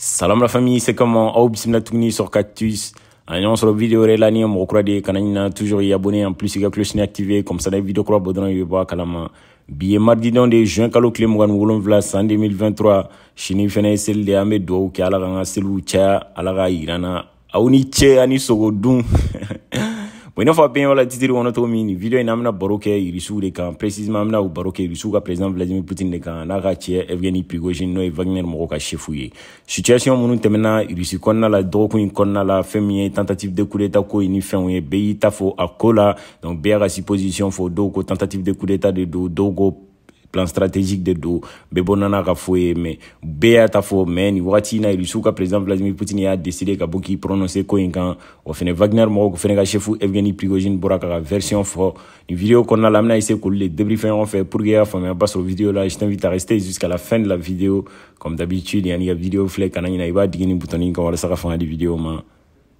Salam la famille, c'est comment Aou bismillah touni sur Cactus. Agnon sur la vidéo relani mo kura de kananina toujours y abonner en plus il la cloche ni activée comme ça les vidéos dans le bois calama bien mardi dans de juin kalo clé mougan wolonvla san 2023. Chini fene sel de ame do ke ala ganga selu cha ala ga irana. Aou ni ani sogo i n'a fɔ a bɛɛ ɲɛ la titiri kɔnɔ cogo min nin video in na an bɛna baro kɛ irisiw de kan précisement an bɛna baro kɛ irisiw ka président vladimir poutine de kan n'a ka cɛ evgeni prigozhin n'o ye wagner mɔgɔw ka chefu ye situation minnu tɛmɛna irisi kɔnɔna la dɔgɔkun in kɔnɔna la fɛn min ye tentative de coup d'état ko ye ni fɛnw ye bɛɛ y'i ta fɔ a ko la donc bɛɛ y'a ka supposition fɔ dɔw ko tentative de coup d'état de don dɔw ko plan stratégique de do bɛɛ bɔ nana ka fɔ ye mɛ bɛɛ y'a ta fɔ mɛ nin wagati na rusiw ka président vladimir Poutine. A décidé ka qui k'i prononcer ko in kan o fɛnɛ wagner mɔgɔw fɛnɛ ka chefu Evgeny prigogine bɔra version fɔ Une vidéo qu'on a an C'est essayer k'olu le débriefer ɲɔgɔn pour que i y'a faamuya ba sɔrɔ vidéo là. je t'invite à rester jusqu'à la fin de la vidéo comme d'habitude Il ka vidéo filɛ kana ɲina i b'a digi ni butɔni kan walasa ka fanga di vidéo ma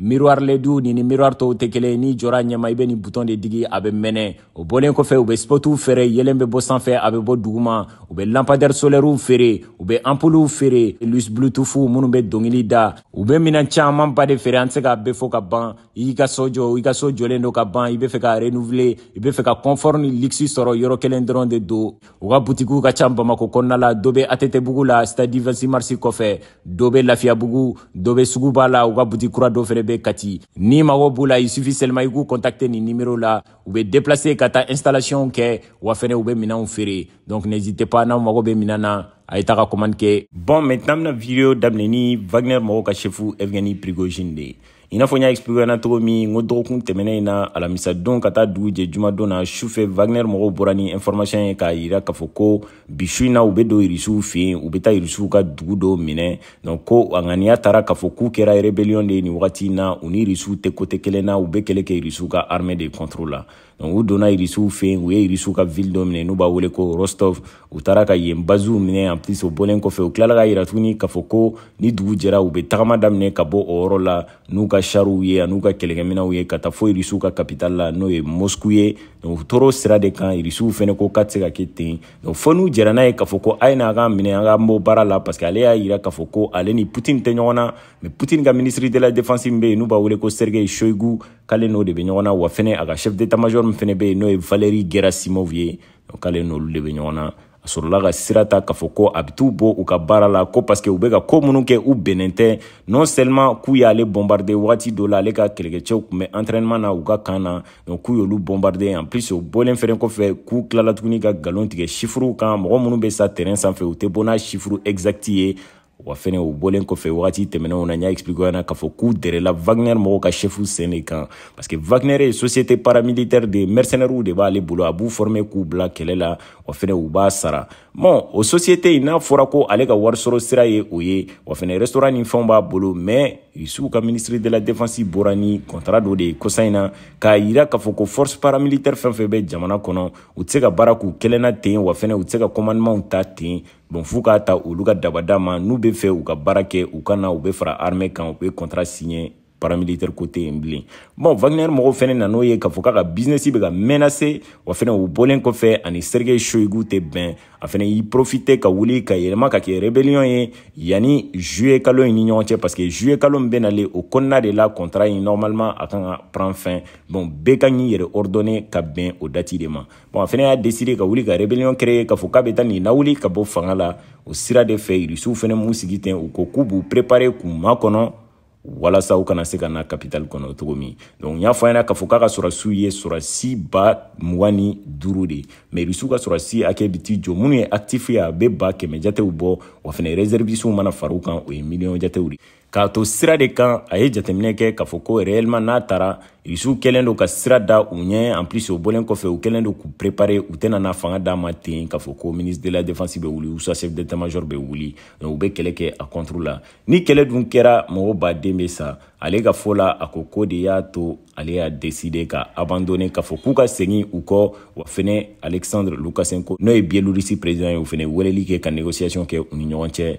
miroirledu ni ni miroir tɔw tɛ kelen n'i jɔra ɲɛma i bɛ nin butɔn de digi a bɛ mɛnɛ o bɔlen kɔfɛ u bɛ spotuw feere yelen bɛ bɔ sanfɛ a bɛ bɔ duguma u bɛ lampadaire solɛriw feere u bɛ ampuliw feere lus blutufu minnu bɛ dɔngili da u bɛ minɛn caaman ba de feere an tɛ se k'a bɛɛ fɔ ka ban i ka so jɔ i ka so jɔlen do ka ban i be fɛ ka renuvele i be fɛ ka confort ni liksi sɔrɔ yɔrɔ kelen dɔrɔn de don u ka butikiw ka ca bamako kɔnɔna la dɔ be atɛtɛbugu la stadi 26 marisi kɔfɛ dɔ be lafiyabugu dɔ be sugu b'a la u ka buti kura dɔ fɛnɛ kati ni ma b'u il suffit seulement de contacter ni numéro là ou bɛ déplacer Kata ta installation à faire ou bien bɛ minɛnw donc n'hésitez pas à mago bɛ Minana. na à être commande bon maintenant la vidéo daminɛ Wagner mɔgɔw ka chef Evgeni i n'a fɔ n y'a expliqué togo cogo min n ko dɔgɔkun tɛmɛnɛ in na alamisadon ka taa dugu jɛ don na sufɛ wagner mɔgɔw bɔra ni information ye k'a yira k'a fɔ ko bisu in na u be don irisiw fɛ u bɛ taa irisiw ka dugu do minɛ donc ko a ŋaniya taara k'a fɔ k'u kɛra e rebellion de ni nin wagati na u ni irisiw tɛ kote kelen na u be kɛlɛ kɛ irisiw ka armée de contrôle la donc u donna irisiw fɛ u ye irisiw ka ville dɔ minɛ n'u b'a wele ko rostov u taara ka yen bazu minɛ en plus o bɔlen kɔfɛ u tilala ka yira tuguni k'a fɔ ko ni dugu jɛra u be tagama daminɛ ka bɔ o yɔrɔ la n'u ka chariw ye an'u ka kɛlɛkɛminɛw ye ka taa fɔ irisiw ka kapital la n'o ye mosku ye u toro sira de kan irisiw fɛnɛ ko ka tɛ se ka kɛ ten donc fɔ n'u jɛra n'a ye k'a fɔ ko a ye n'a ka minɛ an ka n bɔ baara la parce que ale y'a yira k'a fɔ ko ale ni putin tɛ ɲɔgɔn na mais putin ka ministre de la défense min be yen n'u b'a wele ko sergei shoigu k'ale n'o de be ɲɔgɔn na wa fɛnɛ a ka chef d'état major min fɛnɛ be yen n'o ye valeri gerasimov ye donc k'ale n'olu de be ɲɔgɔn na a sɔrɔla ka sira ta k'a fɔ ko a be t'u bɔ u ka baara la ko parsike u be ka koo minnu kɛ u bɛnnen tɛ non sɛlɛman k'u y'ale bɔnbarde wagati dɔ la ale ka kɛlɛkɛcɛw kun bɛ antrɛnɛman na u ka kan na donc k'u y'olu bɔnbarde an plus o bɔlen fɛnɛ kɔfɛ k'u kilala tuguni ka galon tigɛ sifuruw kan mɔgɔ minnu be sa terɛn sanfɛ u tɛ bɔ n'a sifuru exacti ye wa fɛnɛ o bɔlen kɔfɛ wagati tɛmɛnenw na n y'a k'a fɔ k'u dɛrɛla wagner mɔgɔw ka shɛfu sen de kan parce wagner ye société paramilitaire de mercenɛrɛw de b'ale bolo a b'u forme k'u bila kɛlɛ la wa fɛnɛ u b'a sara bon o société yi n'a fɔra ko ale ka warisɔrɔ sira ye o ye wa fɛnɛ restaurant ni fɛnw b'a bolo mais sugu ka ministre de la défense bɔra ni contrat dɔ de ye kosa na k'a yira k'a fɔ ko force paramilitaire fɛn fɛn bɛ jamana kɔnɔ u tɛ se ka baara k'u kɛlɛna ten wa fɛnɛ u tɛ se ka commandemaw ta ten Bon f'u k'a ta olu d'abadama, nous ma n'u ou u ka ou u quand u paramilitaire côté yen bon wagner m'a fait nan'o ye k'a fɔ k'a business bisinɛsi bɛ ka fait wa fɛnɛ u bɔlen kɔfɛ ani shoigu tɛ bɛn a fɛnɛ y'i profite ka wuli ka yɛlɛma ka yani juye kalo ye ni ɲɔgɔn parce que juye kalo min benale au de la contrat normalement a prend fin bon bɛɛ ka ɲi yɛrɛ au ka bon o dati bon a décidé y'a deside ka wuli ka rebeliyɔn kreye k'a fɔ k'a bɛ Fangala au sira de feu il fɛnɛ mun sigi ten u ko k'u b'u prepare k'u makɔnɔ walasa u kana se ka na kapitali kɔnɔ cogo min donc y'a fɔ an ɲɛna k'a fɔ k'a ka sɔrɔsiw ye sɔrɔsi ba mugan ni duuru de mɛ irisiw ka sɔrɔsi hakɛ bi t'i jɔ minnu ye actif ye a bɛ ba kɛmɛ jatew bɔ wa fɛnɛ réservistes mana far'u kan o ye miliyɔn jatew de k'a to sira de kan a ye jateminɛ kɛ k'a fɔ ko reyɛlɛma n'a taara risiw kɛlen do ka sira da u ɲɛ plus o bɔlen kɔfɛ u kɛlen do k'u prepare u tɛna na fanga d'a ma ten k'a fɔ ko ministre de la défense be wuli usa chef d'état major be wuli donc u be kɛlɛ kɛ a contre la ni kɛlɛ dun kɛra mɔgɔ baden be sa ale ka fɔ la a ko ko de y'a to ale y'a deside ka abandonner k'a fɔ k'u ka segin u kɔ wa fɛnɛ alexandre lukasenko n'o ye bielorisi président ye o fɛnɛ weleli kɛ ka négociation kɛ u ni ɲɔgɔn cɛ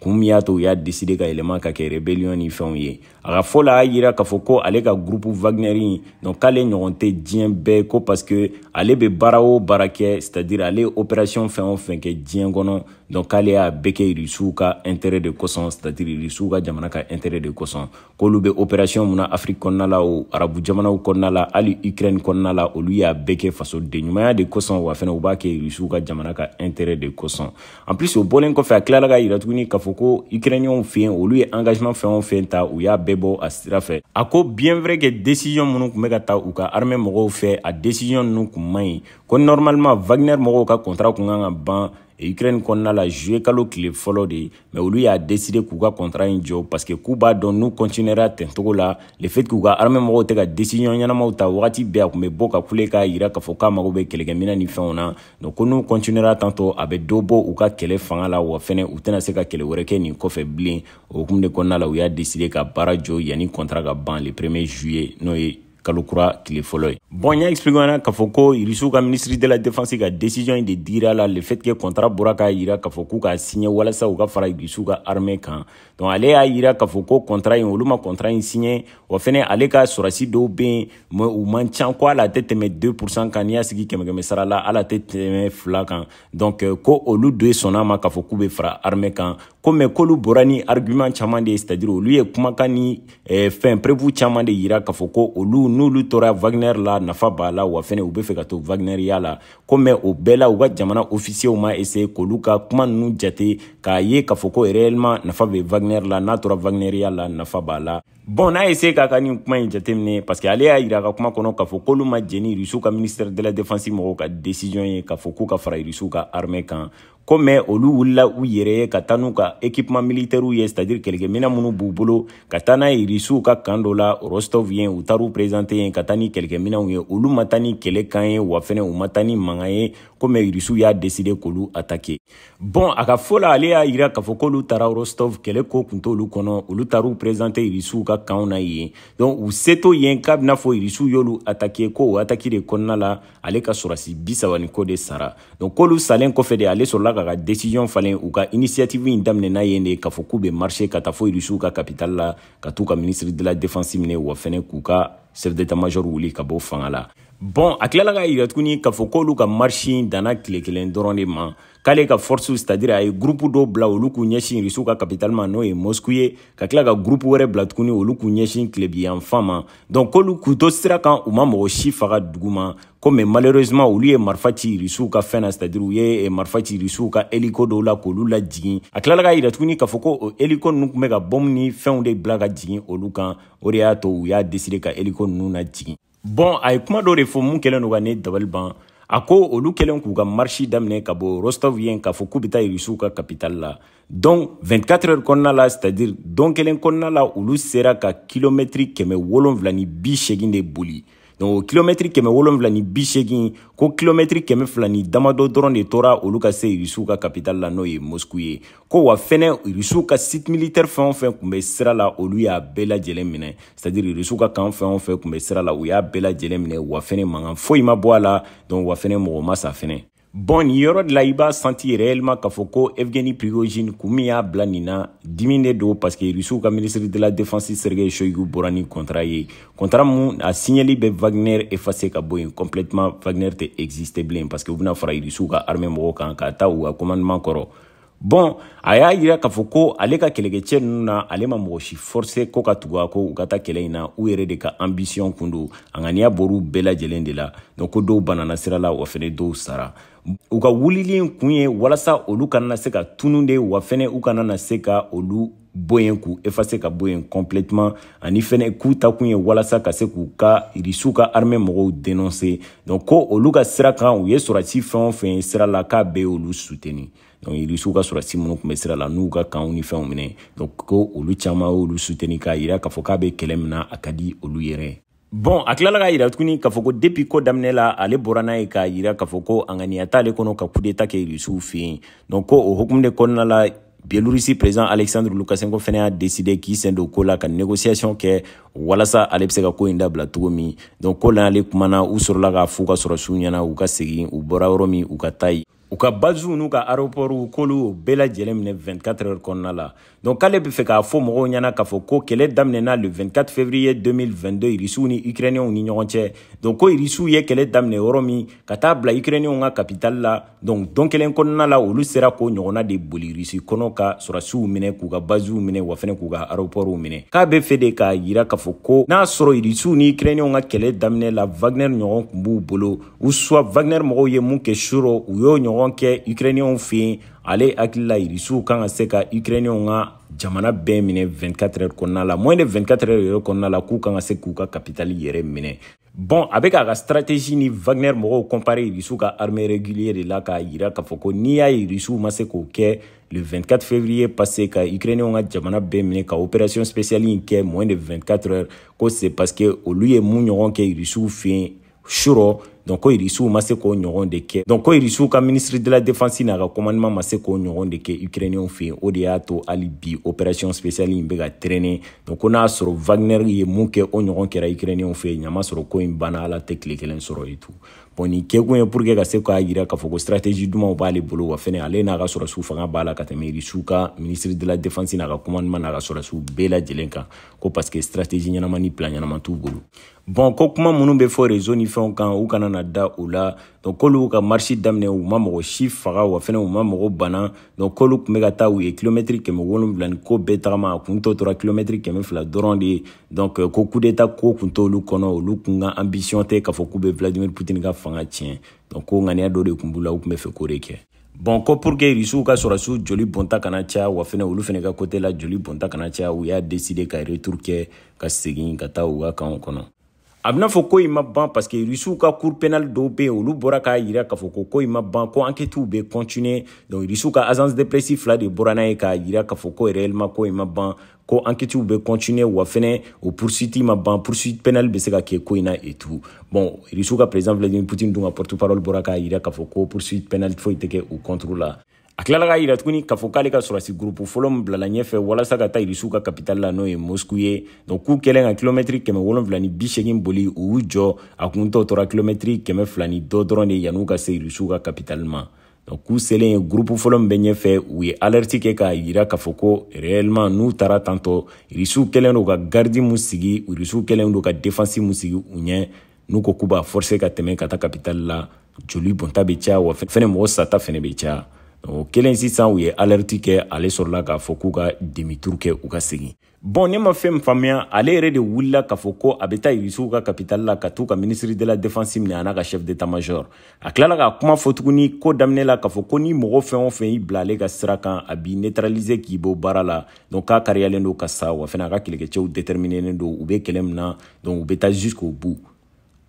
kun min y'a to u y'a deside ka yɛlɛma ka kɛ rebellion ni fɛnw ye a ka fɔ la a yira k'a fɔ ko groupe wagner donc k'ale ɲɔgɔn tɛ diɲɛ bɛɛ ko parce que ale be baara o c'est à dire ale opération fɛn o fɛn kɛ diɲɛ donc k'ale y'a bɛɛ kɛ ka intérêt de kosɔn c'est à dire irisiw ka jamana intérêt de kosɔn k'olu opération mun na afrique kɔnɔna la o arabu jamanaw kɔnɔna la hali ukraine kɔnɔna la olu y'a bɛɛ kɛ faso denɲumaya de kosɔn wa fɛnɛ u b'a kɛ irisiw ka jamana intérêt de kosɔn en plus au bɔlen kɔfɛ a tilala ka ira k'a fɔ fɔ ko ukrainienw ou yen olu engagement fait o fɛn ta u y'a bɛɛ a sira fɛ a bien vrai que décision minnu tun bɛ ka taa u ka armée a décision ninnu tun man normalement Wagner mɔgɔw ka contrat tun kan ka ban ukraine kɔnɔna la juye kalo tile fɔlɔ de mɛ olu y'a deside k'u ka kɔntara ɲi jɔ parske k'u b'a dɔn n'u kɔntiniyɛra tɛntogo la le fait k'u ka armɛ mɔgɔw tɛ ka desiyɔn ɲɛnamaw ta wagati bɛɛ a kun be bɔ ka kule k'a yira k'a fɔ k'a mago be kɛlɛkɛmina ni fɛnw na donc ko n'u kɔntiniyɛra tantɔ a be dɔ bɔ u ka kɛlɛ fanga la wa fɛnɛ u tɛna se ka kɛlɛ wɛrɛ kɛ nin kɔfɛ bilen o hukumu de kɔnɔna la u y'a deside ka baara jɔ yani kɔntara ka ban le 1er juye n'o ye kalokura tile fɔlɔ ye bɔn y'a expliqué ɲɛna k'a fɔ ko irisiw ka ministre de la défense ka décision de dira la le fait que contrat bɔra k'a yira k'a fɔ k'u k'a signé walasa u ka fara irisiw ka armée donc ale y'a yira k'a fɔ ko contrat in olu ma contrat in signé wa fɛnɛ ale ka sɔrɔsi dɔw bɛ yen mais u man ko ala tɛ tɛmɛ 2 pourcent kan n'i y'a sigi kɛmɛ sara la tête tɛ tɛmɛ fila donc ko euh, olu de sɔnna ma k'a fɔ k'u quand fara colubrani kan ko mɛ k'olu bɔra ni argument caman de ye c'est à dire olu ye kumakan ni eh, fɛn preuve caman de yira k'a fɔ ko olu n'olu tora wagner la nafa b'a la wa fɛnɛ u be fɛ ka to wagneriya la ko mɛn o bɛɛ la u ka jamana ofisiyew ma ese k'olu ka kuma nunu jate k'a ye k'a fɔ ko reyɛlɛman nafa be wagner la n'a tora wagneriya la nafa b'a la bɔn n'a ese k'a ka nin kuma ye jateminɛ parsek ale y'a yira ka kuma kɔnɔ k'a fɔ k'olu ma jeni rusu ka ministɛrɛ de la defansi mɔgɔw ka desisiyɔn ye k'a fɔ k'u ka fara rusu ka armɛ kan comme mɛ olu Katanuka u yɛrɛ ye ka taa n'u ka ekipema militɛriw ye cetadire minnu b'u bolo ka taa n'a ye risiw ka rostov ye u taar'u prezante ye ka taa ni olu ma taa ni kan wa fɛnɛ u y'a deside k'olu atake Bon a ka fɔ la ale rostov kɛlɛ ko kun t'olu kɔnɔ olu taar'u prezante risiw ka na yen donc u seto yen k'a bena fɔ risiw y'olu atake ko o ataki de kɔnɔna la ale ka sɔrasi sara donc k'olu salen kɔfɛ de ale k'a ka desisiyɔn falen u ka inisiyativu ɲi daminɛ n'a yen de k'a fɔ k'u be marshe ka taa fɔ irisiw ka kapitali la ka t'u ka minisiri de la defansi minɛ wa fɛnɛ k'u ka sɛf d'état majɔr wuli ka bɔ fanga la bɔn a tilala k'a yira tuguni k'a fɔ k'olu ka marishi danna tile kelen dɔrɔn de ma k'ale ka force c'est-à-dire a ye groupe dɔw bila olu k'u ɲɛsin rusiw ka capital ma n'o ye moscou ye ka tila ka groupe wɛrɛ bila tuguni olu k'u ɲɛsin tilebiyanfan ma donc k'olu k'u to sira kan u ma mɔgɔ si faga dugu ma komi malheureusement olu ye marifa ci rusiw ka fɛn na c'est-à-dire u ye eh, marifa ci rusiw ka eliko dɔw la k'olu lajigin a tilala k'a yira tuguni k'a fɔ ko o eliko ninnu tun bɛ ka bɔmu ni fɛnw de bila ka jigin olu kan o de y'a to u y'a deside ka eliko ninnu lajigin bɔn a ye kuma dɔ de fɔ mun kɛlen do ka ne dabali ban a ko olu kɛlen k'u ka marisi daminɛ ka bɔ rostov yen k'a fɔ k'u be taa rusiw ka kapital la donc 24 heures kɔnɔna la c'est à dire don kelen kɔnɔna la olu sera ka kilomɛtiri kɛmɛ wolonfila ni bi segin de boli donc o kilomɛtiri kɛmɛ wolonfila ni bi seegin ko kilomɛtiri kɛmɛ fila ni damadɔ dɔrɔn de tora olu ka se irisiw ka kapitali la n'o ye mosku ye ko wa fɛnɛ irisiw ka site militɛrɛ fɛn o fɛn kun bɛ sira la olu y'a bɛɛ lajɛlen minɛ sadiri irisiw ka kan fɛn o fɛn kun bɛ sira la u y'a bɛɛ lajɛlen minɛ wa fɛnɛ mangan foyi ma bɔ a la donc wa fɛnɛ mɔgɔ ma sa fɛnɛ Bon, nin Laiba de la senti réellement kafoko Evgeny Prigozhin Kumia, Blanina, parce que Rusiw ka de la défense Sergei Shoigu Borani ni contrat ye contrat a signali que ben Wagner effacé ka complètement Wagner te pas. parce que vous n'avez pas Rusiw ka armée ou kan ka commandement bɔn a y'a yira k'a fɔ ko ale ka kɛlɛkɛcɛ nunu na ale ma mɔgɔ si forse ko ka tuga ko u ka ta kɛlɛ ɲi na u yɛrɛ de ka ambisiyɔn kun do a ŋaniya bor'u bɛɛ lajɛlen de la donc ko dɔw banana sira la wa fɛnɛ dɔw sara u ka wulilen kun ye walasa olu kana na se ka tunu de wa fɛnɛ u kana na se ka olu bɔ yen k'u efase ka bɔ yen complètement ani fɛnɛ k'u ta kun ye walasa ka se k'u ka irisiw ka armɛ mɔgɔw denonse donc ko olu ka sira kan u ye sɔrɔsi fɛn o fɛn sira la k'a bɛɛ y'olu suteni donc irisiw ka sɔrɔsi minnu kun bɛ sira la n'u ka kanw ni fɛnw minɛ donc ko olu caaman y'olu suteni k'a yira k'a fɔ k'a be kɛlɛ min na a ka di olu yɛrɛ bon a kilala k'a yira tuguni k'a fɔ ko depi ko daminɛ la ale bɔra n'a ye k'a yira k'a fɔ ko anganiya t'ale kɔnɔ ka kudeta kɛ irisiw fɛ yen donc ko o hokumu de kɔnɔna la Le président alexandre lukashenko fɛnɛ y'a décidé k'i sen do la négociation kɛ ale se ka ko Indabla donc ko lanale kumana u sɔrɔla k'a fuu ka u u ka baziw n'u ka aeroportw k'olu y'o bɛɛ lajɛlen minɛ 24 heures kɔnɔna la donc k'ale be fɛ k'a fɔ mɔgɔw ɲɛna k'a fɔ ko kɛlɛ daminɛna le 24 février 2022 irisiw ni ukrɛniyɛnw ni ɲɔgɔn cɛ donc ko irisiw ye kɛlɛ daminɛ yɔrɔ min ka taa bila ukrɛniyɛnw ka kapitali la donc don kelen kɔnɔna la olu sera k'o ɲɔgɔnna de boli irisi kɔnɔ ka sɔrasiw minɛ k'u ka baziw minɛ wa fɛnɛ k'u ka aeroportw minɛ k'a be fɛ de k'a yira k'a fɔ ko n'a sɔrɔ irisiw ni ukrɛniyɛnw ka kɛlɛ daminɛ la vagnɛr ɲɔgɔn kun b'u bolo u suwa vagnɛr mɔgɔw ye mun kɛ surɔ u y'o ɲɔgɔn ɲɔgɔn kɛ fin fɛ yen ale quand irisiw kan ka se ka ka jamana bɛɛ minɛ 24 heures kɔnɔna la moins de 24 heures qu'on a la k'u quand ka se k'u ka capitale yɛrɛ bon avec la stratégie ni Wagner mɔgɔw comparer irisiw ka armée régulière de la k'a yira k'a fɔ n'i a ye irisiw ma se k'o le 24 février passé ka ukrainienw a jamana bɛɛ minɛ ka opération spéciale qui kɛ moins de 24 heures c'est parce que au lieu mun ɲɔgɔn kɛ irisiw fɛ yen donc ko irisiw ma se k'o ɲɔgɔn de kɛ donc ko irisiw ka ministre de la défense n'a ka commandement ma se k'o ɲɔgɔn de kɛ ukrainiyɛnw fɛ yen o de y'a to hali bi opération spéciale in bɛ ka traîner donc ko n'a sɔrɔ Wagner ye mun kɛ o ɲɔgɔn kɛra ukrainiyɛnw fɛ yen ɲamasɔrɔ ko in banna ala tɛ tile kelen sɔrɔ yen tugun bon nin kɛkun ye pour que ka se k'a yira k'a fɔ ko stratégie dumanw b'ale bolo wa fɛnɛ ale n'a ka sɔrɔsiw fanga b'a la ka tɛmɛ irisiw ka ministre de la défense n'a ka commandement n'a ka sɔrɔsiw bɛɛ lajɛlen kan ko parce que stratégie ɲɛnama ni plan ɲɛnama t'u bolo bɔn ko kuma minnu bɛ fɔ rezo ni fɛnw kan u kana na da u la donc k'olu y'u ka marisi daminɛ u ma mɔgɔ si faga wa fɛnɛ u ma mɔgɔ bana donc k'olu kun bɛ ka taa u ye kilomɛtiri kɛmɛ wolonfila ni ko bɛɛ tagama a kun tɔ tora kilomɛtiri kɛmɛ fila dɔrɔn de ye donc euh, ko coup d'état ko kun t'olu kɔnɔ olu kun ka ambition tɛ k'a fɔ k'u bɛ vladimir putine ka fanga tiɲɛ donc ko ŋaniya dɔ de kun b'u la u kun bɛ fɛ ko de kɛ bon ko pour que risiw ka sɔrɔsiw joli bonta kana caya wa fɛnɛ olu fɛnɛ ka kote la joli bonta kana caya u y'a deside ka retour kɛ ka segin ka taa u ka kanw kɔnɔ a bena fɔ ko i ma ban parce que rusiw ka cour penal dɔw be olu bɔra k'a yira k'a fɔ ko ko i ma ban ko ankɛtiw be continue donc rusiw ka agence de presi fila de bɔra n'a ye k'a yira k'a fɔ ko réellement ko i ma ban ko ankɛtiw be continue wa fɛnɛ o poursuite ma ban poursuite penal be se ka kɛ ko i na et tout bon rusiw ka président vladimir poutine dun ka porte parole bɔra k'a yira k'a fɔ ko poursuite penal foyi tɛ kɛ u contre la a tilala k'a yira tuguni k'a fɔ k'ale ka sɔrɔsi gurupu fɔlɔ min bilala ɲɛfɛ walasa ka taa irisiw ka kapitali la n'o ye mosku ye donc k'u kɛlen ka kilomɛtiri kɛmɛ wolonfila ni bi segin boli u y'u jɔ a kuntɔ tora kilomɛtiri kɛmɛ fila ni dɔ dɔrɔn de yan'u ka se irisiw ka kapitali ma donc k'u selen ye gurupu fɔlɔ min bɛ ɲɛfɛ u ye alɛriti kɛ k'a yira k'a fɔ ko réellement n'u taara tantɔ irisiw kɛlen do ka garidi mun sigi irisiw kɛlen do ka defansi mun sigi u ɲɛ n'u ko k'u b'a forse ka tɛmɛ ka taa kapitali la joli bonta be caya wa fɛnɛ mɔgɔ sata fɛnɛ be caya o kelen sisan u ye alɛriti kɛ ale sɔrɔla k'a fɔ k'u ka demituru kɛ u ka segin bɔn ne ma fɛn min faamuya ale yɛrɛ de wulila k'a fɔ ko a bɛ taa irisiw ka kapitali la ka t'u ka minisiri de la defansi minɛ a n'a ka chef d'état major a tilala k'a kuma fɔ tuguni ko daminɛ la k'a fɔ ko ni mɔgɔ fɛn o fɛn y'i bila ale ka sira kan a b'i neutraliser k'i bɔ baara la donc k'a kariyalen don ka sa wa fɛnɛ a ka kɛlɛkɛcɛw déterminenen don u bɛ kɛlɛ min na donc u bɛ taa jusqu'au bout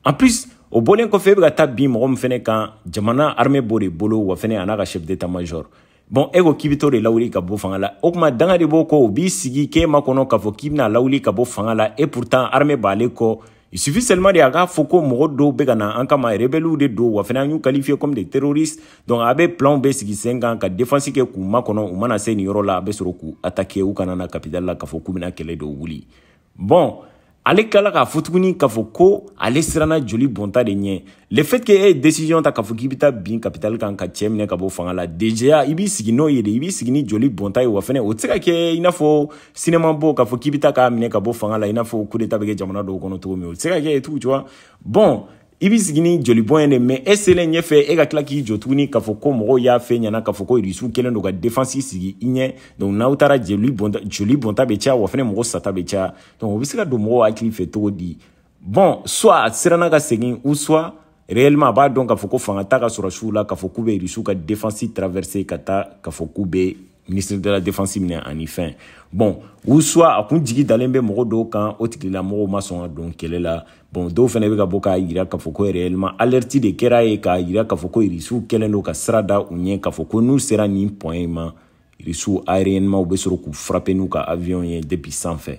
en plus o bolen kɔfɛ e bɛ ka taa bin mɔgɔ min fɛnɛ kan jamana arme b'o de bolo wa fɛnɛ a n'a ka chef d'état major bon e ko k'i bɛ to de lawuli ka bɔ fanga la o kuma danga de b'o kɔ o b'i sigi k'e ma kɔnɔ k'a fɔ k'i bɛna lawuli ka bɔ fanga la et pourtant arme b'ale kɔ il suffit seulement de a k'a fɔ ko mɔgɔ dɔw bɛ ka na an kama rebɛliw de don wa fɛnɛ an y'u qualifié comme des terroristes donc a bɛ planw bɛ sigi sen kan ka défense kɛ k'u makɔnɔ u mana se nin yɔrɔ la a bɛ sɔrɔ k'u attaqué u kana na capital la k'a fɔ k'u bɛna kɛlɛ dɔw wuli bon ale kilala k'a fɔ tuguni k'a fɔ ko ale siranna joli bɔnta de ɲɛ le fait que e ye décision ta k'a fɔ k'i bɛ taa bin kapitali kan ka cɛ minɛ ka bɔ fanga la deja i b'i sigi n'o ye de i b'i sigi ni joli bɔnta ye wa fɛnɛ o tɛ se ka kɛ i n'a fɔ sinema bɔ k'a fɔ k'i bɛ taa k'a minɛ ka bɔ fanga la i n'a fɔ coup d'etat bɛ kɛ jamana dɔw kɔnɔ cogo min o tɛ se ka kɛ ye tugun tu vois bon i b'i sigi ni joli bɔn ye de mɛ e selen ɲɛfɛ e ka tila k'i jɔ tuguni k'a fɔ ko mɔgɔw y'a fɛ ɲɛna k'a fɔ ko irisiw kɛlen don ka defansi sigi i ɲɛ donc n'aw taara joli bɔnta joli bɔnta bɛ caya wa fɛnɛ mɔgɔ sata bɛ caya donc o bɛ se ka don mɔgɔw hakili fɛ cogo di bon soit a siranna ka segin ou soit réellement a b'a dɔn k'a fɔ ko fanga ta ka sɔrɔ suw la k'a fɔ k'u bɛ irisiw ka defansi traverser ka taa k'a fɔ k'u bɛ ministre de la défense minɛ ani fɛn bon ou soit a kun jigi dalen bɛ mɔgɔ dɔw kan o tigilamɔgɔw ma sɔn ka don kɛlɛ la bon dɔw fɛnɛ bɛ ka bɔ k'a yira k'a fɔ ko réellement alerte de kɛra ye k'a yira k'a fɔ ko irisiw kɛlen do ka sira da u ɲɛ k'a fɔ ko n'u sera nin point ma irisiw aériennement u bɛ sɔrɔ k'u frappe n'u ka avion ye depuis sanfɛ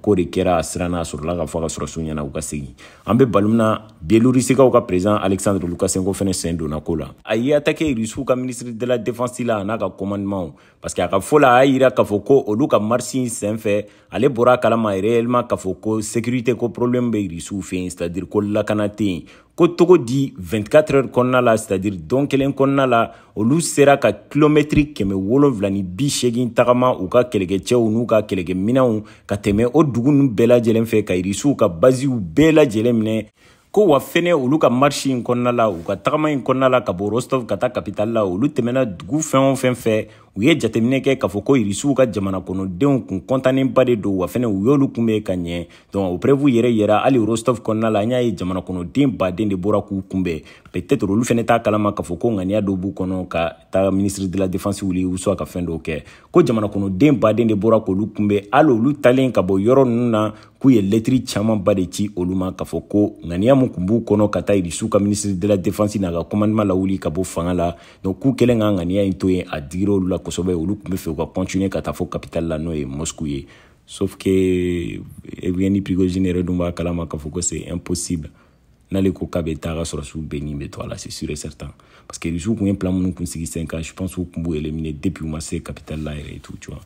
ko de kɛra sira n'a sɔrɔla k'a fɔ ka sɔrɔsiw ɲɛna u ka segin an bɛ balo min na bielorusikaw ka president alexandre lukasenko fɛnɛ sen donna ko la a ye atake rusiw ka minisiri de la défense la a n'a ka commandemaw parce que a ka fɔ la a y'a yira k'a fɔ ko olu ka marsi sen fɛ ale bɔra a kalama réellement k'a fɔ ko sécurité ko problème bɛ rusiw fɛ yen c'est à dire ko lakana tɛ yen ko togo di 24 heures kɔnɔna la c'est à dire don kelen kɔnɔna la olu sera ka kilomɛtiri kɛmɛ wolonfila ni bi seegin tagama u ka kɛlɛkɛcɛw n'u ka kɛlɛkɛminɛw ka tɛmɛ o dugu nu bɛɛ lajɛlen fɛ ka irisiw ka baziw bɛɛ lajɛlen minɛ ko wa fɛnɛ olu ka marshi in kɔnɔna la u ka tagama in kɔnɔna la ka bɔ rostov ka taa kapitali la olu tɛmɛna dugu fɛn o fɛn fɛ u ye jateminɛ kɛ k'a fɔ ko irisiw ka jamana kɔnɔdenw kun kɔntanenba de don wa fɛnɛ u y'olu kunbɛ ka ɲɛ donc o prɛvu yɛrɛ yɛra hali rostov kɔnɔna la an y'a ye jamana kɔnɔden baden de bɔra k'u kunbɛn peut-être olu fɛnɛ t'a kalama k'a fɔ ko ŋaniya dɔ b'u kɔnɔ ka taa ministre de la défense wuli usuwa ka fɛn dɔw kɛ ko jamana kɔnɔden baden de bɔra k'olu kunbɛ hali olu talen ka bɔ yɔrɔ nunu na k'u ye lɛtiri caamanba de ci olu ma k'a fɔ ko ŋaniya mun kun b'u kɔnɔ ka taa irisu ka ministre de la défense n'a ka commandement lawuli ka bɔ fanga la donc k'u kelen ka ŋaniya ye to ye a digira olu la kosɛbɛ olu kun be fɛ u ka continuer ka taa fɔ capitale la n'o ye mosku ye sauf que evgeni eh, eh, prigogine yɛrɛ dun b'a kalama k'a fɔ ko c'est impossible n'ale ko k'a bɛ taga sɔrɔ su bɛɛ nin bɛ to a la c'est sûr et certain parce que su kun ye plan minnu kun sigi sen kan je pense u kun b'u éliminer depuis u ma se capital la yɛrɛ tout tu vois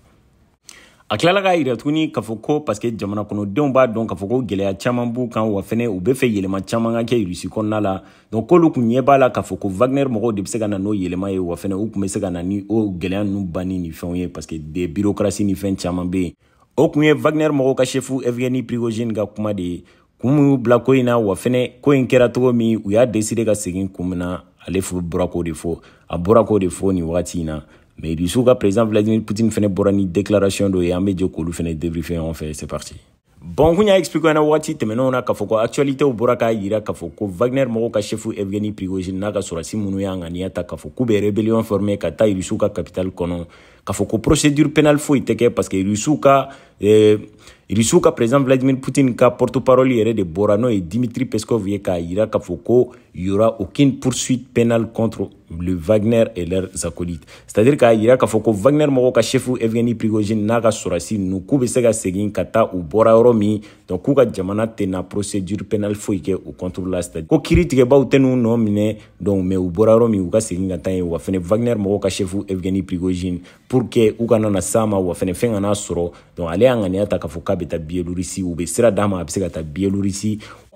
a tilala k'a yira tuguni k'a fɔ ko parce que jamana kɔnɔdenw b'a dɔn k'a fɔ ko gɛlɛya caman b'u kan wa fɛnɛ u bɛ fɛ yɛlɛma caman ka kɛ rusi kɔnɔna la donc k'olu kun ɲɛ b'a la k'a fɔ ko wagner mɔgɔw de bɛ se ka na n'o yɛlɛma ye wa fɛnɛ u kun bɛ se ka na ni o gɛlɛya ninnu banni ni fɛnw ye parce que de bureaucratie ni fɛn caman bɛ yen o kun ye wagner mɔgɔw ka shefu evgeni prigogine ka kuma de ye kun min y'u bila ko in na wa fɛnɛ ko in kɛra cogo min u y'a deside ka segin kun min na ale bɔra k'o de fɔ a bɔra k'o de fɔ nin wagati in na mais rusiw ka président vladimir poutine fɛnɛ bɔra ni déclaration dɔ ye an be jɛ k'olu fɛnɛ débriefe ɲɔgɔn fɛ c'est parti bon kun y'a expliqué ɲɛna wagati tɛmɛnenw na k'a fɔ ko actualitéw bɔra k'a yira k'a fɔ ko wagner mɔgɔw ka chefu evgeni prigogine n'a ka sɔrasi minnu y'a ŋaniya ta k'a fɔ k'u bɛ rebellion formé ka taa rusiw ka capital kɔnɔ k'a fɔ ko procédure pénal foyi tɛ kɛ parce que rusiw ka eh, irisiw ka president vladimir putin ka porte-parole yɛrɛ de bɔra n'o ye dimitri peskov ye k'a yira k'a fɔ ko yora aucune poursuite pénale contre le Wagner et leurs acolytes c'est-à-dire k'a yira k'a fɔ ko Wagner mɔgɔw ka chef Evgeny Prigojine n'a ka sɔrɔsi ninnu k'u bɛ se ka segin ka taa u bɔra yɔrɔ min donc k'u ka jamana tɛna procédure pénale foyi kɛ u contre la c'est à dire ko kiiritigɛbaw tɛn'u nɔ minɛ donc mais u bɔra yɔrɔ min u ka segin ka taa yen wa fɛnɛ Wagner mɔgɔw ka chef Evgeny Prigojine pour que u kana na s'a ma wa fɛnɛ fɛn kana sɔrɔ donc ale y'a ŋaniya ta k'a fɔ k'a bɛ taa Biélorussie u bɛ sira d'a ma a bɛ se ka taa Biélorussie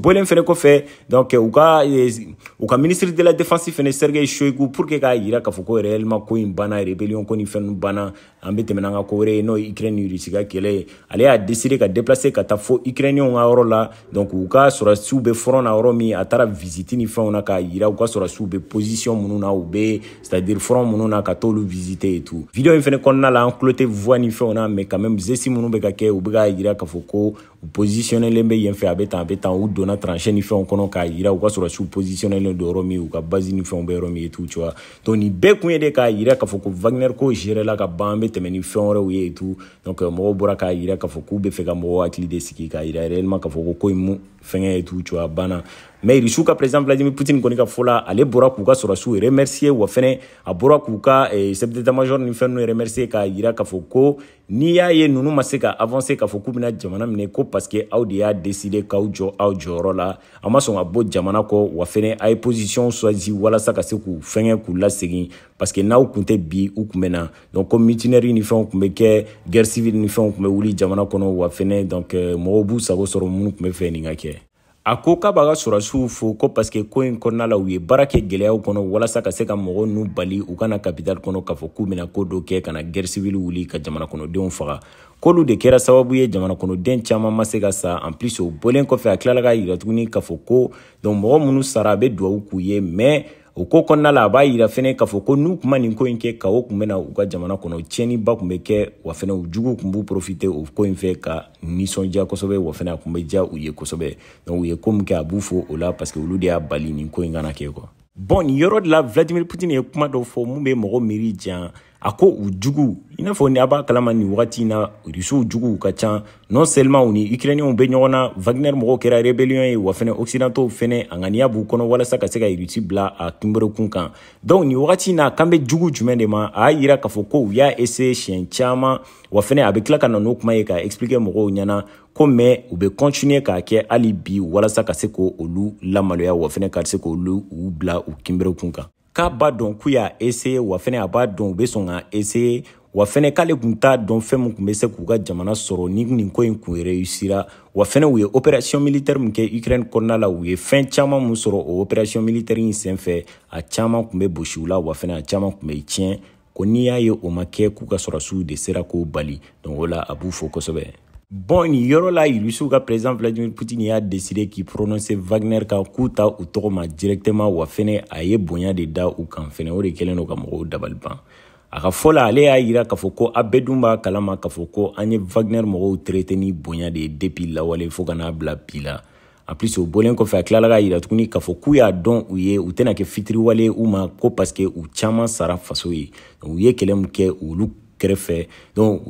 bɔlen fɛnɛ kɔfɛ donc u ka u ka ministre de la défense fɛnɛ sergei shoigu pour que k'a yira k'a fɔ ko réellement ko in banna rébellion ko ni fɛn nu banna an be tɛmɛna an ka ko wɛrɛ ye n'o ye ukraine ni rusi ka kɛlɛ ye ale y'a décide ka déplacer ka taa fɔ ukrainiɛnw ka yɔrɔ la donc u ka sɔrɔsiw be front na yɔrɔ min a taara visiti ni fɛnw na k'a yira u ka sɔrɔsiw be position minnu na u be c'est à dire front minnu na ka t'olu visite et tout video in fɛnɛ kɔnɔna la an kulo tɛ voix ni fɛnw na mais quand même zesi minnu be ka kɛ u be k'a yira k'a fɔ ko u positionnelen be yen fɛ a be tan a be tan u donna donna tranchɛ ni fɛnw kɔnɔ k'a yira u ka sɔrɔ su positionnɛlen do yɔrɔ min u ka basi ni fɛnw bɛ yɔrɔ min ye tu cuwa donc ni bɛɛ kun ye de k'a yira k'a fɔ ko wagner ko gérela ka ban an be tɛmɛ ni fɛn wɛrɛw ye tu donc euh, mɔgɔw bɔra k'a yira k'a fɔ k'u be fɛ ka mɔgɔw hakili de sigi k'a yira réellement k'a fɔ ko ko mu fɛngɛ ye tu cuwa banna mɛ rusiw ka président vladimir poutine kɔni ka fɔ la ale bɔra k'u ka sɔrɔsiw remercier wa fɛnɛ a bɔra k'u ka eh, chef d'état major ni fɛn nu remercier k'a yira k'a fɔ ko n'i y'a ye nunu ma se ka avancer k'a fɔ k'u bena jamana minɛ ko parske aw de y'a décide k'aw jɔ aw jɔyɔrɔ la a ma sɔn ka bɔ jamana kɔ wa fɛnɛ a ye position choisi walasa ka se k'u fɛngɛ k'u lasegin parske n'aw kun tɛ bi u kun bɛ na donc ko mitinɛri ni fɛnw kun bɛ kɛ guerre civile ni fɛnw kun bɛ wuli jamana kɔnɔ wa fɛnɛ donc euh, mɔgɔw b'u sago sɔrɔ minnu kun bɛ fɛ nin ka kɛ a ko k'a b'a ka sɔrɔsiw fo ko parsike ko in kɔnɔna la u ye baara kɛ gwɛlɛyaw kɔnɔ walasa ka se ka mɔgɔ nu bali u kana kapitali kɔnɔ k'a fɔ k'u bena ko do kɛ kana gɛrisivili wuli ka jamana kɔnɔdenw faga k'olu de kɛra sababu ye jamana kɔnɔden caaman ma se ka sa an plis o bɔlen kɔfɛ a kilala k'a yiratuguni k'a fɔ ko donc mɔgɔ minnu sara a be duwawu k'u ye mais o ko kɔnna la a b'a yira fɛnɛ k'a fɔ ko n'u kuma nin ko in kɛ ka o kun bena u ka jamana kɔnɔ tiɲɛniba kun bɛ kɛ wa fɛnɛ u jugu kun b'u profite o ko in fɛ ka nisɔndiya kosɛbɛ wa fɛnɛ a kun be ja u ye kosɔbɛ donc u ye ko min kɛ a b'u fo o la parce olu de y'a bali nin ko in kana kɛ kuwa bɔn nin yɔrɔ de la vladimir putine ye kuma dɔ fɔ mun be mɔgɔ miiri jan a ko u jugu i n'a fɔ ni a b'a kalama nin wagati na rusiw juguw ka can non seulement u ni ukrainiɛnw be ɲɔgɔn na wagner mɔgɔw kɛra rebellion ye wa fɛnɛ occidentaux fɛnɛ a ŋaniya b'u kɔnɔ walasa ka se ka rusi bila a kunberekun kan donc nin wagati na kan be jugu jumɛn de ma a y'a yira k'a fɔ ko u y'a essaye siɲɛ caaman wa fɛnɛ a be kila ka na n'o kuma ye ka explike mɔgɔw ɲɛna ko mɛn u be kɔntinue k'a kɛ hali bi walasa ka se k' olu lamaloya wa fɛnɛ ka se k'olu u bila u kinberekun kan k'a b'a dɔn k'u y'a eseye wa fɛnɛ a b'a dɔn u be sɔn ka eseye wa fɛnɛ k'ale kun t'a dɔn fɛɛn min kun be se k'u ka jamana sɔrɔ ni nin ko yi kun reyusira wa fɛnɛ u ye operasiyɔn militɛri min kɛ ukrɛni kɔnɔna la u ye fɛɛn caaman min sɔrɔ o operasiyɔn militɛri yi sen fɛ a caaman kun be bosiw la wa fɛnɛ a caaman kun be tiɲɛ ko n'i y'a ye o ma kɛ k'u ka sɔrɔsiw de sera k'o bali donk o la a b'u fo kosɛbɛ Bon, nin yɔrɔ la Rusiw ka président Vladimir Poutine y'a décidé k'i prononcer Wagner kan k'u ta u tɔgɔ ma directement wa fɛnɛ a ye bonya de da u kan fɛnɛ o de kɛlen do ka mɔgɔw dabali ban. A ka fɔ la ale y'a yira k'a fɔ ko a bɛɛ dun b'a kalama k'a fɔ ko an ye Wagner mɔgɔw traité ni bonya de ye depuis lawale fo ka n'a bila bi la. En plus o bɔlen kɔfɛ a tilala k'a yira tuguni k'a fɔ k'u y'a dɔn u ye u tɛna kɛ fitiriwale ye u ma ko parce que u caman sara faso ye. U ye kɛlɛ min kɛ olu kɛrɛfɛ donc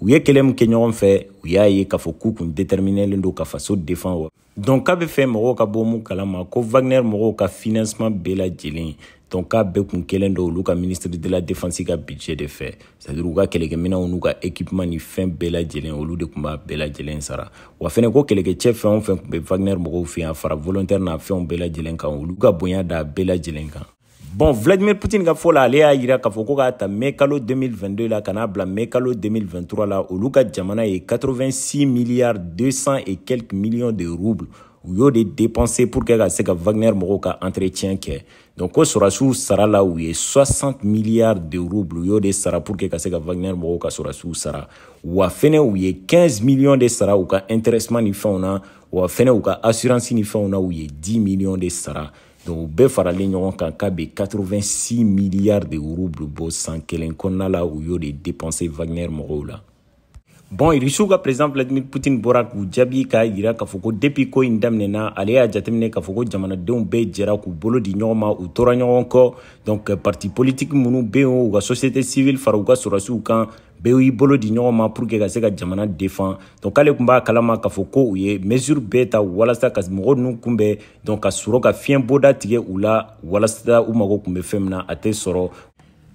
u ye kɛlɛ min kɛ ɲɔgɔn fɛ u y'a ye k'a fɔ k'u kun déterminelen don ka faso défend wa donc k'a bɛ fɛ mɔgɔw ka bɔ mun kalama ko Wagner mɔgɔw ka financement bɛɛ lajɛlen donc k'a bɛɛ kun kɛlen don olu ka ministre de la défense ka budget de fɛ c'est à dire u ka kɛlɛkɛminɛw n'u ka équipement ni fɛn bɛɛ lajɛlen olu de tun b'a bɛɛ lajɛlen sara wa fɛnɛ ko kɛlɛkɛcɛ fɛn o fɛn tun bɛ Wagner mɔgɔw fɛ yan fara volontaire n'a fɛnw bɛɛ lajɛlen kan olu ka bonya d'a bɛɛ lajɛlen kan Bon, Vladimir Poutine a fɔ la à il yira k'a un 2022 la le n'a 2023 la olu Luka jamana 86 milliards 200 et quelques millions de roubles y y'o des dépensés pour que Wagner mɔgɔw entretien donc il sɔrasiw sara 60 milliards de roubles y y'o des sara pour que Wagner mɔgɔw ka sɔrasiw sara il y 15 millions de sara Ou ka intéressement ni fɛnw où il y a assurance ni où il y 10 millions de sara donc u bɛɛ faralen ɲɔgɔn kan k'a bɛ 86 miliyari de ruble bɔ san kelen kɔnɔna la u y'o de dépense wagner mɔgɔw la bɔn irisiw ka president vladimir putin bɔra k'u jaabi k'a yira k'a fɔ ko depi ko in daminɛna ale y'a jateminɛ k'a fɔ ko jamanadenw bɛɛ jɛra k'u bolo di ɲɔgɔn ma u tora ɲɔgɔn kɔ donc euh, parti politiki minnu be yen u ka société civile fara u ka sɔrɔsiw kan bɛɛ y'i bolo di ɲɔgɔn ma pour que ka se ka jamana défend donc k'ale tun b'a kalama k'a fɔ ko u ye mesure bɛɛ ta walasa ka mɔgɔ ninnu kunbɛn donc ka sɔrɔ ka fiɲɛ boda tigɛ u la walasa u mago tun bɛ fɛn min na a tɛ sɔrɔ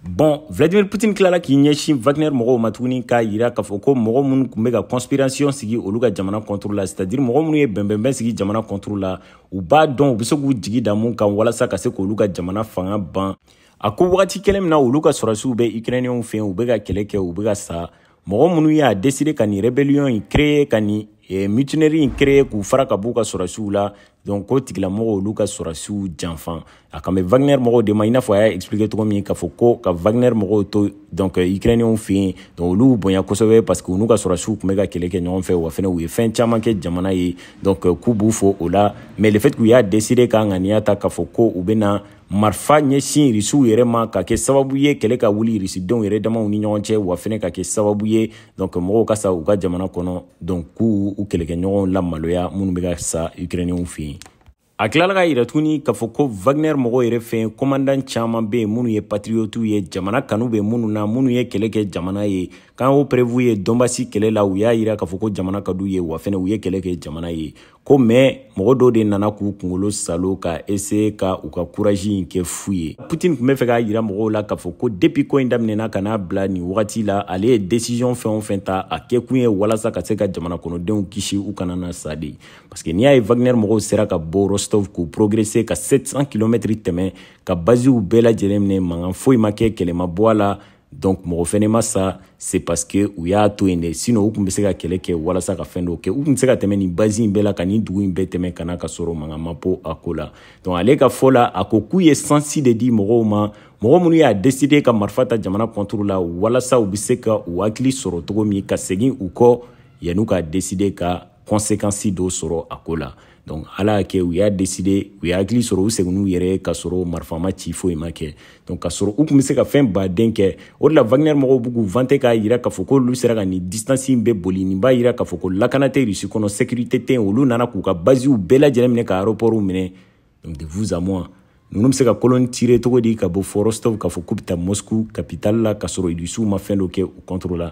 bɔn vladimir putin kilala k'i ɲɛsin wagner mɔgɔw ma tuguni k'a yira k'a fɔ ko mɔgɔ minnu tun bɛ ka conspiration sigi olu ka jamana kɔntro la c'est-à-dire mɔgɔ minnu ye bɛnbɛnbɛn sigi jamana kɔntro la u b'a dɔn u be se k'u jigi da mun kan walasa ka se k'olu ka jamana fanga ban a ko wagati kelen min na olu ka sɔrɔsiw bɛ ukrainiyɛnw fɛ u be ka kɛlɛ kɛ u be ka sa mɔgɔ minnu y'a deside ka nin rebeliyɔn ɲi kreye ka nin eh, mutinɛri ɲi kreye k'u fara ka b'u ka sɔrɔsiw la donc ko tigilamɔgɔw olu a wagner mɔgɔw de ma i n'a fɔ a y'a expliqué min k'a fɔ ko wagner mɔgɔw to donc euh, ukrainienw est yen donc olu bonya kosɛbɛ parce que u n'u ka sɔrasiw tun bɛ ka kɛlɛ kɛ wa jamana donc euh, oh mais le fait qu'il décidé marifa ɲɛsin irisiw yɛrɛ ma ka kɛ sababu ye kɛlɛ ka wuli irisidenw yɛrɛ damaw ni ɲɔgɔn cɛ wa fɛnɛ ka kɛ sababu ye donc mɔgɔw ka sa u ka jamana kɔnɔ donc k'u u kɛlɛkɛɲɔgɔnw lamaloya minnu be ka sa ukrɛniɛnw fɛ yen a kilala ka yira tuguni k'a fɔ ko wagner mɔgɔw yɛrɛ fɛ komandan caaman be yen minnu ye patriotiw ye jamana kanu be minnu na minnu ye kɛlɛ kɛ jamana ye k'an y'o preuve ye dɔnbasi kɛlɛ la u y'a yira k'a fɔ ko jamana ka d'u ye wa fɛnɛ u ye kɛlɛ kɛ jamana ye ko mɛ mɔgɔ dɔw de nana k'u kungolo salo ka ese ka u ka kuraji in kɛ fu ye putini tun bɛ fɛ k'a yira mɔgɔw la k'a fɔ ko depi ko in daminɛna ka n'a bila nin wagati la ale ye desisiyɔn fɛn o fɛn ta a kɛ kun ye walasa ka se ka jamana kɔnɔdenw kisi u kana na sa de parseke n'i y'a ye wagner mɔgɔw sera ka bɔ rostov k'u progrese ka 700 kilomɛtiri tɛmɛ ka baziw bɛɛ lajɛlen minɛ mankan foyi ma kɛ kɛlɛma bɔ a la donc mɔgɔ fɛnɛ ma sa c'est parce que u y'a to yen dɛ sinɔ u kun be se ka kɛlɛ kɛ walasa ka fɛn dɔ kɛ u kun se ka tɛmɛ nin bazi in bɛɛ la ka nin dugu in bɛɛ tɛmɛ kana ka sɔrɔ manga ma po a ko la donc ale ka fɔ la a ko k'u ye sansi de di mɔgɔw ma mɔgɔ minnu y'a deside ka marifa ta jamana kɔnturu la walasa u be se ka u hakili sɔrɔ togo min ka segin u kɔ yan'u k'a deside ka kɔnsekansi dɔ sɔrɔ a ko la donc ala y'a kɛ u y'a deside u y'a hakili sɔrɔ u segin'u yɛrɛ k'a sɔrɔ marifama ci foyi ma kɛ donc k'a sɔrɔ u kun be se ka fɛn baden kɛ o de la wagner mɔgɔw b'u k'u vante k'a yira k'a fɔ k'olu sera ka nin distansi be boli nin b'a yira k'a fɔ ko lakana tɛ rusi kɔnɔ sécurité tɛ olu nana k'u ka baziw bɛɛ lajɛlen minɛ ka aéroportw minɛ donc de vous à moi nunu be se ka kolon tire cogo di ka bɔ forostov k'a fɔ k'u be ta moscou kapitale la k'a sɔrɔ rusiw ma fɛn dɔ kɛ u contre la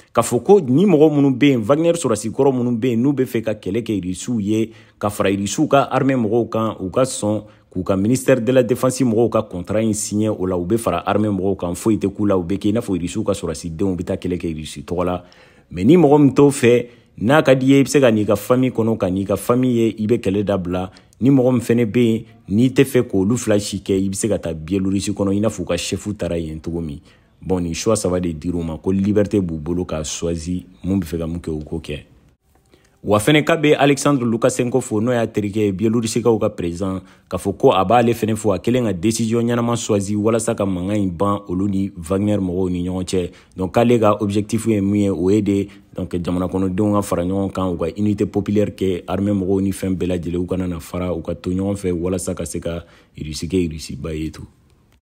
k'a fɔ ko ni mɔgɔ minnu bɛ yen wagner sɔrasikɔrɔ minnu bɛ yen n'u bɛ fɛ ka kɛlɛ kɛ irisiw ye ka fara irisiw ka armɛ mɔgɔw kan u ka sɔn k'u ka ministère de la défense mɔgɔw ka contrat in signé o la u bɛ fara armée mɔgɔw kan foyi tɛ k'u la u bɛ kɛ i n'a fɔ irisiw ka sɔrɔsidenw bɛ taa kɛlɛ kɛ irisi tɔgɔ la mais ni mɔgɔ min t'o fɛ n'a ka d'i ye i bɛ se ka n'i ka famille kɔnɔ ka n'i ka famille ye i bɛ kɛlɛ dabila ni mɔgɔ min fɛnɛ bɛ yen n'i tɛ fɛ k'olu fila si kɛ i bɛ se ka taa biélorussie kɔnɔ i n'a fɔ u ka chef taara yen cogo min bon nin choix saba de dir'u ma ko liberté b'u bolo k'a swazi mun be fɛ ka mun kɛ u ko kɛ wa fɛnɛ ka be alexandre lukasenko fo n'o y'a terikɛ ye bielorusikaw ka présidan k'a fɔ ko a b'ale fɛnɛ fo a kelen ka décision ɲɛnama swazi walasa ka manga ɲi ban olu ni wagner mɔgɔw ni ɲɔgɔn cɛ donc k'ale ka objectif ye min ye o ye de donc jamana kɔnɔdenw ka fara ɲɔgɔn kan u ka unité populaire kɛ armé mɔgɔw ni fɛn bɛɛ lajɛlen u kana na fara u ka to ɲɔgɔn fɛ walasa ka se ka rusi kɛ rusiba ye to